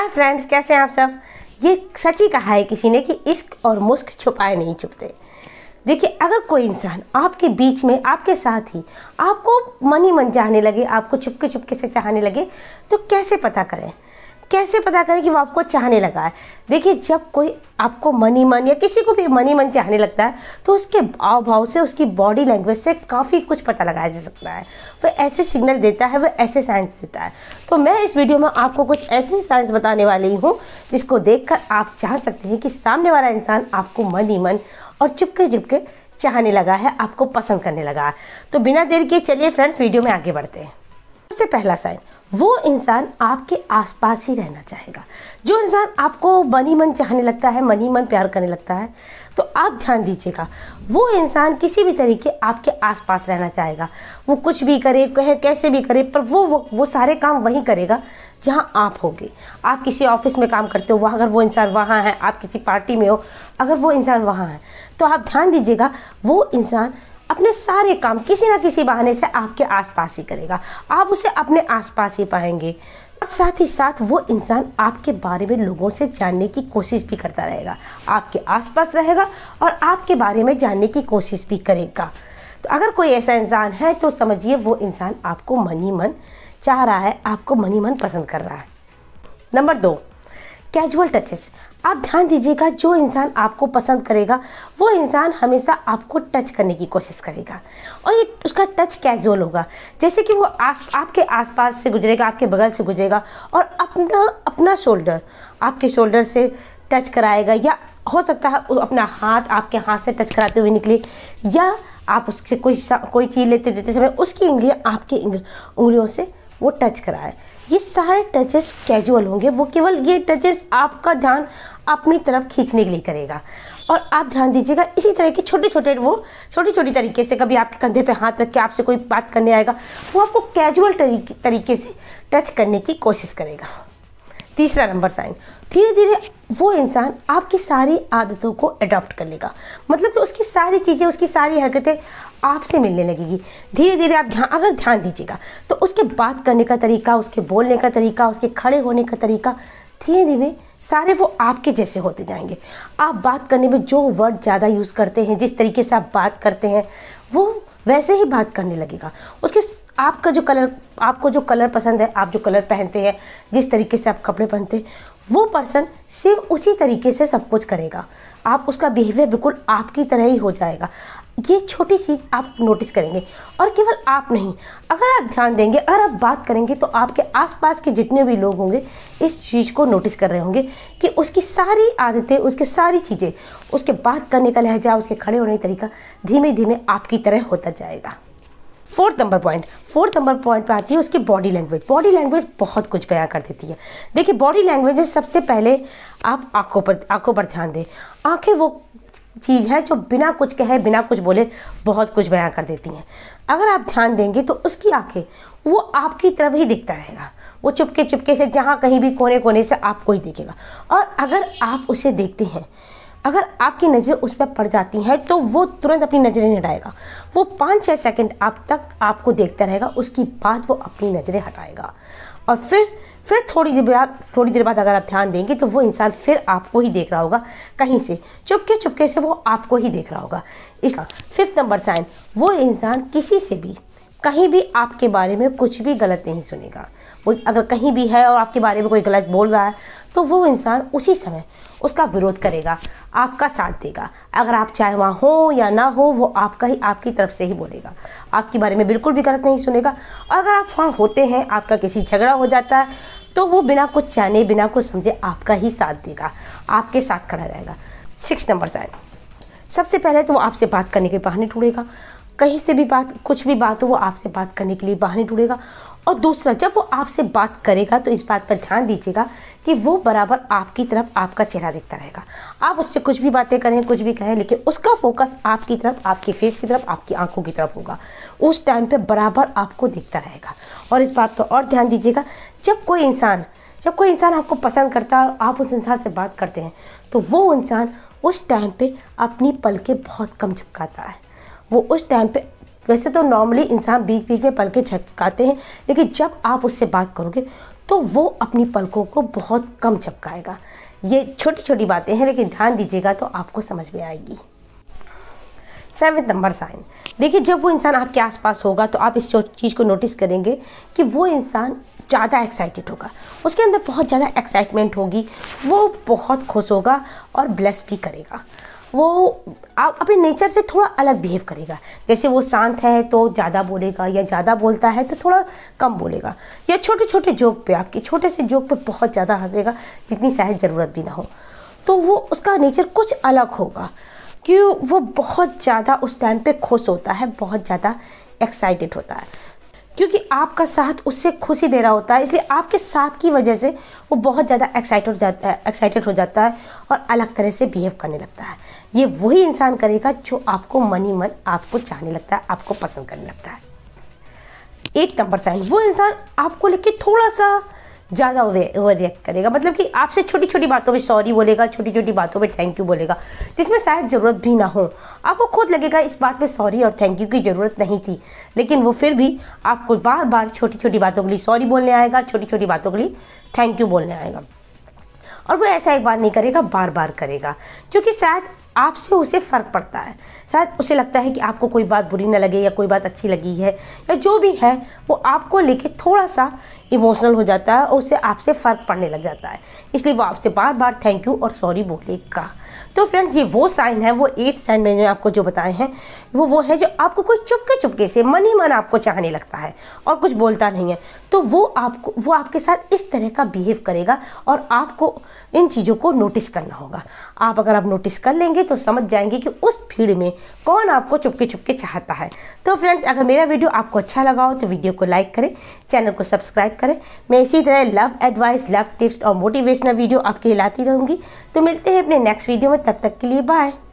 hi friends कैसे हैं आप सब ये सच ही कहा है किसी ने कि इश्क और मुश्क छुपाए नहीं छुपते देखिए अगर कोई इंसान आपके बीच में आपके साथ ही आपको मन ही मन चाहने लगे आपको छुपके छुपके से चाहने लगे तो कैसे पता करें कैसे पता करें कि वो आपको चाहने लगा है देखिए जब कोई आपको मनी मन या किसी को भी मनी मन चाहने लगता है तो उसके भाव भाव से उसकी बॉडी लैंग्वेज से काफ़ी कुछ पता लगाया जा सकता है वह ऐसे सिग्नल देता है वह ऐसे साइंस देता है तो मैं इस वीडियो में आपको कुछ ऐसे साइंस बताने वाली हूँ जिसको देख आप जान सकते हैं कि सामने वाला इंसान आपको मन मन और चुपके चुपके चाहने लगा है आपको पसंद करने लगा है तो बिना देर के चलिए फ्रेंड्स वीडियो में आगे बढ़ते हैं सबसे पहला साइन वो इंसान आपके आसपास ही रहना चाहेगा जो इंसान आपको मनी मन चाहने लगता है मनी मन प्यार करने लगता है तो आप ध्यान दीजिएगा वो इंसान किसी भी तरीके आपके आसपास रहना चाहेगा वो कुछ भी करे कहे कैसे भी करे पर वो वो, वो सारे काम वहीं करेगा जहाँ आप होगे आप किसी ऑफिस में काम करते हो वहाँ अगर वो इंसान वहाँ है आप किसी पार्टी में हो अगर वो इंसान वहाँ है तो आप ध्यान दीजिएगा वो इंसान अपने सारे काम किसी ना किसी बहाने से आपके आसपास ही करेगा आप उसे अपने आसपास ही पाएंगे और साथ ही साथ वो इंसान आपके बारे में लोगों से जानने की कोशिश भी करता रहेगा आपके आसपास रहेगा और आपके बारे में जानने की कोशिश भी करेगा तो अगर कोई ऐसा इंसान है तो समझिए वो इंसान आपको मनी मन चाह रहा है आपको मनी मन पसंद कर रहा है नंबर दो कैजुअल टचेस आप ध्यान दीजिएगा जो इंसान आपको पसंद करेगा वो इंसान हमेशा आपको टच करने की कोशिश करेगा और ये उसका टच कैजुअल होगा जैसे कि वो आस आपके आसपास से गुजरेगा आपके बगल से गुजरेगा और अपना अपना शोल्डर आपके शोल्डर से टच कराएगा या हो सकता है अपना हाथ आपके हाथ से टच कराते हुए निकले या आप उससे कोई कोई चीज़ लेते देते समय उसकी उंगलियाँ आपकी उंगलियों से वो टच कराए ये सारे टचेस कैजुअल होंगे वो केवल ये टचेस आपका ध्यान अपनी तरफ खींचने के लिए करेगा और आप ध्यान दीजिएगा इसी तरह के छोटे छोटे वो छोटी छोटी तरीके से कभी आपके कंधे पे हाथ रख के आपसे कोई बात करने आएगा वो आपको कैजुअल तरीके से टच करने की कोशिश करेगा तीसरा नंबर साइन धीरे धीरे वो इंसान आपकी सारी आदतों को अडॉप्ट कर लेगा मतलब कि उसकी सारी चीज़ें उसकी सारी हरकतें आपसे मिलने लगेगी धीरे धीरे आप ध्यान अगर ध्यान दीजिएगा तो उसके बात करने का तरीका उसके बोलने का तरीका उसके खड़े होने का तरीका धीरे धीरे सारे वो आपके जैसे होते जाएंगे आप बात करने में जो वर्ड ज़्यादा यूज़ करते हैं जिस तरीके से आप बात करते हैं वो वैसे ही बात करने लगेगा उसके आपका जो कलर आपको जो कलर पसंद है आप जो कलर पहनते हैं जिस तरीके से आप कपड़े पहनते हैं वो पर्सन सेम उसी तरीके से सब कुछ करेगा आप उसका बिहेवियर बिल्कुल आपकी तरह ही हो जाएगा ये छोटी चीज़ आप नोटिस करेंगे और केवल आप नहीं अगर आप ध्यान देंगे अगर आप बात करेंगे तो आपके आसपास के जितने भी लोग होंगे इस चीज़ को नोटिस कर रहे होंगे कि उसकी सारी आदतें उसके सारी चीज़ें उसके बात करने का लहजा उसके खड़े होने का तरीका धीमे धीमे आपकी तरह होता जाएगा fourth number point fourth number point पे आती है उसकी बॉडी लैंग्वेज बॉडी लैंग्वेज बहुत कुछ बयां कर देती है देखिए बॉडी लैंग्वेज में सबसे पहले आप आंखों पर आंखों पर ध्यान दें आंखें वो चीज़ है जो बिना कुछ कहे बिना कुछ बोले बहुत कुछ बयां कर देती हैं अगर आप ध्यान देंगे तो उसकी आंखें वो आपकी तरफ ही दिखता रहेगा वो चुपके चुपके से जहाँ कहीं भी कोने कोने से आपको ही दिखेगा और अगर आप उसे देखते हैं अगर आपकी नज़र उस पर पड़ जाती है तो वो तुरंत अपनी नज़रें नहीं हटाएगा वो पाँच छः सेकंड आप तक आपको देखता रहेगा उसकी बाद वो अपनी नज़रें हटाएगा और फिर फिर थोड़ी देर बाद थोड़ी देर बाद अगर आप ध्यान देंगे तो वो इंसान फिर आपको ही देख रहा होगा कहीं से चुपके चुपके से वो आपको ही देख रहा होगा इसका फिफ्थ नंबर साइन वो इंसान किसी से भी कहीं भी आपके बारे में कुछ भी गलत नहीं सुनेगा वो अगर कहीं भी है और आपके बारे में कोई गलत बोल रहा है तो वो इंसान उसी समय उसका विरोध करेगा आपका साथ देगा अगर आप चाहे वहाँ हो या ना हो वो आपका ही आपकी तरफ से ही बोलेगा आपके बारे में बिल्कुल भी गलत नहीं सुनेगा अगर आप वहाँ होते हैं आपका किसी झगड़ा हो जाता है तो वो बिना कुछ जाने बिना कुछ समझे आपका ही साथ देगा आपके साथ खड़ा रहेगा सिक्स नंबर साइन सबसे पहले तो वो आपसे बात करने के बहाने टूटेगा कहीं से भी बात कुछ भी बात हो वो आपसे बात करने के लिए बहाने ढूंढेगा और दूसरा जब वो आपसे बात करेगा तो इस बात पर ध्यान दीजिएगा कि वो बराबर आपकी तरफ आपका चेहरा देखता रहेगा आप उससे कुछ भी बातें करें कुछ भी कहें लेकिन उसका फोकस आपकी तरफ आपकी फेस की तरफ आपकी आंखों की तरफ होगा उस टाइम पे बराबर आपको देखता रहेगा और इस बात पर और ध्यान दीजिएगा जब कोई इंसान जब कोई इंसान आपको पसंद करता है आप उस इंसान से बात करते हैं तो वो इंसान उस टाइम पर अपनी पल के बहुत कम झपकाता है वो उस टाइम पर वैसे तो नॉर्मली इंसान बीच बीच में पलके झपकाते हैं लेकिन जब आप उससे बात करोगे तो वो अपनी पलकों को बहुत कम झपकाएगा ये छोटी छोटी बातें हैं लेकिन ध्यान दीजिएगा तो आपको समझ में आएगी सेवन नंबर साइन देखिए जब वो इंसान आपके आसपास होगा तो आप इस चीज़ को नोटिस करेंगे कि वो इंसान ज़्यादा एक्साइटेड होगा उसके अंदर बहुत ज़्यादा एक्साइटमेंट होगी वो बहुत खुश होगा और ब्लेस भी करेगा वो आप अपने नेचर से थोड़ा अलग बिहेव करेगा जैसे वो शांत है तो ज़्यादा बोलेगा या ज़्यादा बोलता है तो थोड़ा कम बोलेगा या छोटे छोटे जोक पे आपके छोटे से जोक पे बहुत ज़्यादा हंसेगा जितनी शायद ज़रूरत भी ना हो तो वो उसका नेचर कुछ अलग होगा क्यों वो बहुत ज़्यादा उस टाइम पे खुश होता है बहुत ज़्यादा एक्साइटेड होता है क्योंकि आपका साथ उससे खुशी दे रहा होता है इसलिए आपके साथ की वजह से वो बहुत ज़्यादा एक्साइटेड हो जाता है एक्साइटेड हो जाता है और अलग तरह से बिहेव करने लगता है ये वही इंसान करेगा जो आपको मनी मन आपको चाहने लगता है आपको पसंद करने लगता है एक नंबर साइन वो इंसान आपको लेके थोड़ा सा ज़्यादा ओवर रिएक्ट करेगा मतलब कि आपसे छोटी छोटी बातों पे सॉरी बोलेगा छोटी छोटी बातों पे थैंक यू बोलेगा जिसमें शायद ज़रूरत भी ना हो आपको खुद लगेगा इस बात पे सॉरी और थैंक यू की ज़रूरत नहीं थी लेकिन वो फिर भी आपको बार बार छोटी छोटी बातों के लिए सॉरी बोलने आएगा छोटी छोटी बातों के लिए थैंक यू बोलने आएगा और वो ऐसा एक बार नहीं करेगा बार बार करेगा क्योंकि शायद आपसे उसे फ़र्क पड़ता है शायद उसे लगता है कि आपको कोई बात बुरी ना लगे या कोई बात अच्छी लगी है या जो भी है वो आपको लेके थोड़ा सा इमोशनल हो जाता है और उसे आपसे फ़र्क पड़ने लग जाता है इसलिए वो आपसे बार बार थैंक यू और सॉरी बोलेगा तो फ्रेंड्स ये वो साइन है वो एट साइन मैंने आपको जो बताए हैं वो वो है जो आपको कोई चुपके चुपके से मन ही मन आपको चाहने लगता है और कुछ बोलता नहीं है तो वो आपको वो आपके साथ इस तरह का बिहेव करेगा और आपको इन चीज़ों को नोटिस करना होगा आप अगर आप नोटिस कर लेंगे तो समझ जाएंगे कि उस भीड़ में कौन आपको चुपके चुपके चाहता है तो फ्रेंड्स अगर मेरा वीडियो आपको अच्छा लगा हो तो वीडियो को लाइक करें चैनल को सब्सक्राइब करें मैं इसी तरह लव एडवाइस लव टिप्स और मोटिवेशनल वीडियो आपके लाती रहूँगी तो मिलते हैं अपने नेक्स्ट वीडियो वीडियो में तब तक के लिए बाय